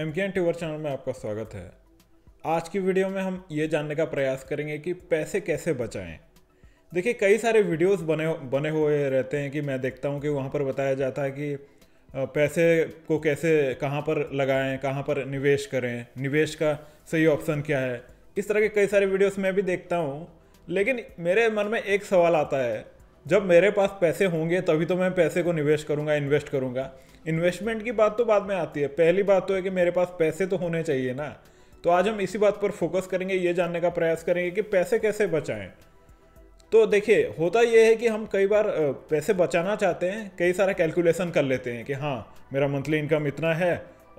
M के tuber channel में आपका स्वागत है आज की वीडियो में हम ये जानने का प्रयास करेंगे कि पैसे कैसे बचाएं देखिए कई सारे वीडियोस बने बने हुए रहते हैं कि मैं देखता हूँ कि वहाँ पर बताया जाता है कि पैसे को कैसे कहाँ पर लगाएं कहाँ पर निवेश करें निवेश का सही ऑप्शन क्या है इस तरह के कई सारे वीडियोस मैं भी देखता हूँ लेकिन मेरे मन में एक सवाल आता है जब मेरे पास पैसे होंगे तभी तो मैं पैसे को निवेश करूँगा इन्वेस्ट करूँगा इन्वेस्टमेंट की बात तो बाद में आती है पहली बात तो है कि मेरे पास पैसे तो होने चाहिए ना तो आज हम इसी बात पर फोकस करेंगे ये जानने का प्रयास करेंगे कि पैसे कैसे बचाएं तो देखिए होता यह है कि हम कई बार पैसे बचाना चाहते हैं कई सारा कैलकुलेशन कर लेते हैं कि हाँ मेरा मंथली इनकम इतना है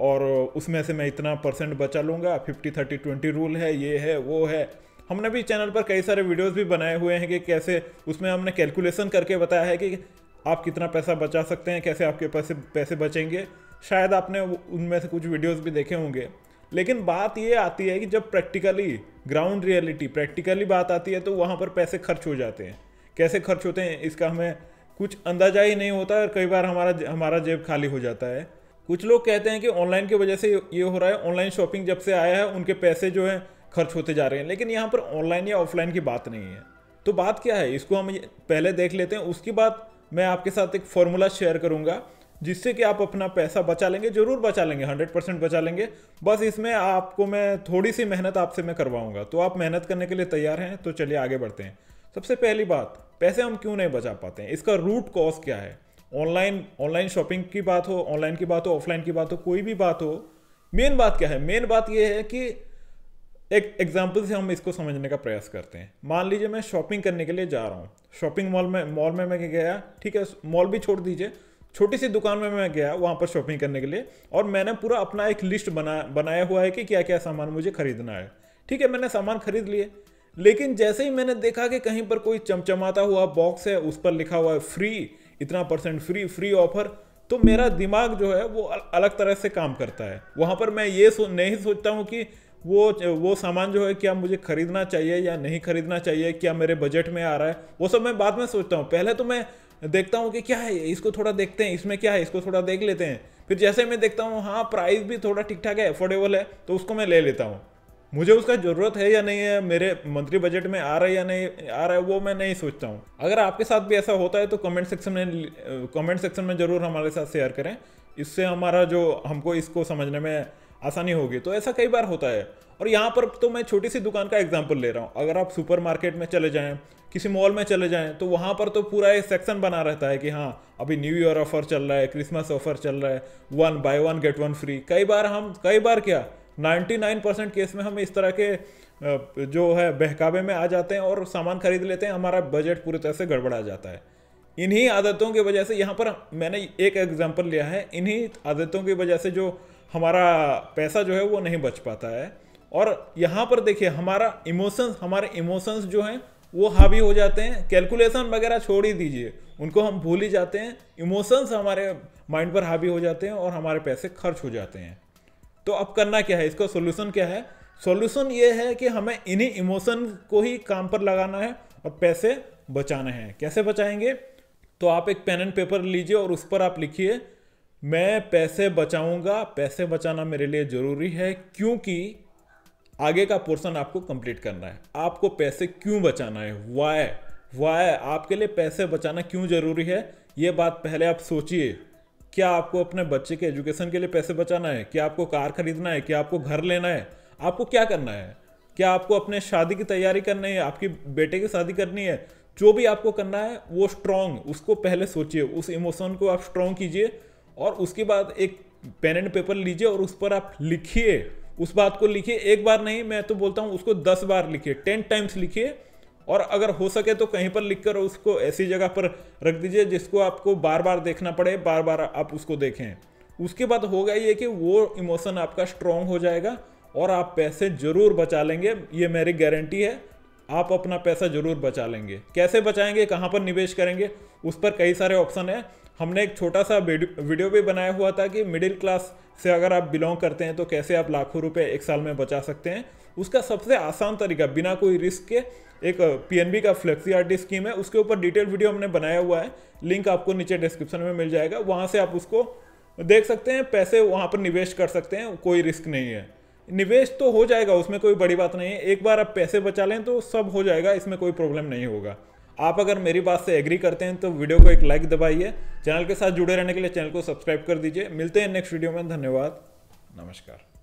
और उसमें से मैं इतना परसेंट बचा लूँगा फिफ्टी थर्टी ट्वेंटी रूल है ये है वो है हमने भी चैनल पर कई सारे वीडियोस भी बनाए हुए हैं कि कैसे उसमें हमने कैलकुलेशन करके बताया है कि आप कितना पैसा बचा सकते हैं कैसे आपके पैसे पैसे बचेंगे शायद आपने उनमें से कुछ वीडियोस भी देखे होंगे लेकिन बात ये आती है कि जब प्रैक्टिकली ग्राउंड रियलिटी प्रैक्टिकली बात आती है तो वहाँ पर पैसे खर्च हो जाते हैं कैसे खर्च होते हैं इसका हमें कुछ अंदाजा ही नहीं होता और कई बार हमारा हमारा जेब खाली हो जाता है कुछ लोग कहते हैं कि ऑनलाइन की वजह से ये हो रहा है ऑनलाइन शॉपिंग जब से आया है उनके पैसे जो हैं खर्च होते जा रहे हैं लेकिन यहाँ पर ऑनलाइन या ऑफलाइन की बात नहीं है तो बात क्या है इसको हम पहले देख लेते हैं उसके बाद मैं आपके साथ एक फॉर्मूला शेयर करूँगा जिससे कि आप अपना पैसा बचा लेंगे जरूर बचा लेंगे हंड्रेड परसेंट बचा लेंगे बस इसमें आपको मैं थोड़ी सी मेहनत आपसे मैं करवाऊंगा तो आप मेहनत करने के लिए तैयार हैं तो चलिए आगे बढ़ते हैं सबसे पहली बात पैसे हम क्यों नहीं बचा पाते हैं इसका रूट कॉज क्या है ऑनलाइन ऑनलाइन शॉपिंग की बात हो ऑनलाइन की बात हो ऑफलाइन की बात हो कोई भी बात हो मेन बात क्या है मेन बात यह है कि एक एग्जाम्पल से हम इसको समझने का प्रयास करते हैं मान लीजिए मैं शॉपिंग करने के लिए जा रहा हूँ शॉपिंग मॉल में मॉल में मैं गया ठीक है मॉल भी छोड़ दीजिए छोटी सी दुकान में मैं गया वहाँ पर शॉपिंग करने के लिए और मैंने पूरा अपना एक लिस्ट बना बनाया हुआ है कि क्या क्या सामान मुझे खरीदना है ठीक है मैंने सामान खरीद लिए लेकिन जैसे ही मैंने देखा कि कहीं पर कोई चमचमाता हुआ बॉक्स है उस पर लिखा हुआ है फ्री इतना परसेंट फ्री फ्री ऑफर तो मेरा दिमाग जो है वो अलग तरह से काम करता है वहाँ पर मैं ये सो नहीं सोचता हूँ कि वो वो सामान जो है क्या मुझे ख़रीदना चाहिए या नहीं ख़रीदना चाहिए क्या मेरे बजट में आ रहा है वो सब मैं बाद में सोचता हूँ पहले तो मैं देखता हूँ कि क्या है इसको थोड़ा देखते हैं इसमें क्या है इसको थोड़ा देख लेते हैं फिर जैसे मैं देखता हूँ हाँ प्राइस भी थोड़ा ठीक ठाक है अफोर्डेबल है तो उसको मैं ले लेता हूँ मुझे उसका ज़रूरत है या नहीं है मेरे मंथली बजट में आ रहा है या नहीं आ रहा है वो मैं नहीं सोचता हूँ अगर आपके साथ भी ऐसा होता है तो कमेंट सेक्शन में कमेंट सेक्शन में ज़रूर हमारे साथ शेयर करें इससे हमारा जो हमको इसको समझने में आसानी होगी तो ऐसा कई बार होता है और यहाँ पर तो मैं छोटी सी दुकान का एग्जाम्पल ले रहा हूँ अगर आप सुपर में चले जाएँ किसी मॉल में चले जाएँ तो वहाँ पर तो पूरा एक सेक्शन बना रहता है कि हाँ अभी न्यू ईयर ऑफर चल रहा है क्रिसमस ऑफर चल रहा है one buy one get one free कई बार हम कई बार क्या 99 परसेंट केस में हम इस तरह के जो है बहकावे में आ जाते हैं और सामान खरीद लेते हैं हमारा बजट पूरी तरह से गड़बड़ा जाता है इन्हीं आदतों की वजह से यहाँ पर मैंने एक एग्जाम्पल लिया है इन्हीं आदतों की वजह से जो हमारा पैसा जो है वो नहीं बच पाता है और यहाँ पर देखिए हमारा इमोशंस हमारे इमोशंस जो हैं वो हावी हो जाते हैं कैलकुलेशन वगैरह छोड़ ही दीजिए उनको हम भूल ही जाते हैं इमोशंस हमारे माइंड पर हावी हो जाते हैं और हमारे पैसे खर्च हो जाते हैं तो अब करना क्या है इसका सोल्यूशन क्या है सोल्यूशन ये है कि हमें इन्हीं इमोशन को ही काम पर लगाना है और पैसे बचाने हैं कैसे बचाएंगे तो आप एक पेन एंड पेपर लीजिए और उस पर आप लिखिए मैं पैसे बचाऊंगा पैसे बचाना मेरे लिए ज़रूरी है क्योंकि आगे का पोर्सन आपको कंप्लीट करना है आपको पैसे क्यों बचाना है वाय वाय आपके लिए पैसे बचाना क्यों ज़रूरी है ये बात पहले आप सोचिए क्या आपको अपने बच्चे के एजुकेशन के लिए पैसे बचाना है क्या आपको कार खरीदना है क्या आपको घर लेना है आपको क्या करना है क्या आपको अपने शादी की तैयारी करनी है आपकी बेटे की शादी करनी है जो भी आपको करना है वो स्ट्रांग उसको पहले सोचिए उस इमोशन को आप स्ट्रांग कीजिए और उसके बाद एक पेन एंड पेपर लीजिए और उस पर आप लिखिए उस बात को लिखिए एक बार नहीं मैं तो बोलता हूँ उसको दस बार लिखिए टेन टाइम्स लिखिए और अगर हो सके तो कहीं पर लिखकर उसको ऐसी जगह पर रख दीजिए जिसको आपको बार बार देखना पड़े बार बार आप उसको देखें उसके बाद होगा ये कि वो इमोशन आपका स्ट्रांग हो जाएगा और आप पैसे ज़रूर बचा लेंगे ये मेरी गारंटी है आप अपना पैसा जरूर बचा लेंगे कैसे बचाएंगे कहाँ पर निवेश करेंगे उस पर कई सारे ऑप्शन हैं हमने एक छोटा सा वीडियो भी बनाया हुआ था कि मिडिल क्लास से अगर आप बिलोंग करते हैं तो कैसे आप लाखों रुपए एक साल में बचा सकते हैं उसका सबसे आसान तरीका बिना कोई रिस्क के एक पीएनबी का फ्लेक्सी आर स्कीम है उसके ऊपर डिटेल वीडियो हमने बनाया हुआ है लिंक आपको नीचे डिस्क्रिप्शन में मिल जाएगा वहाँ से आप उसको देख सकते हैं पैसे वहाँ पर निवेश कर सकते हैं कोई रिस्क नहीं है निवेश तो हो जाएगा उसमें कोई बड़ी बात नहीं है एक बार आप पैसे बचा लें तो सब हो जाएगा इसमें कोई प्रॉब्लम नहीं होगा आप अगर मेरी बात से एग्री करते हैं तो वीडियो को एक लाइक दबाइए चैनल के साथ जुड़े रहने के लिए चैनल को सब्सक्राइब कर दीजिए मिलते हैं नेक्स्ट वीडियो में धन्यवाद नमस्कार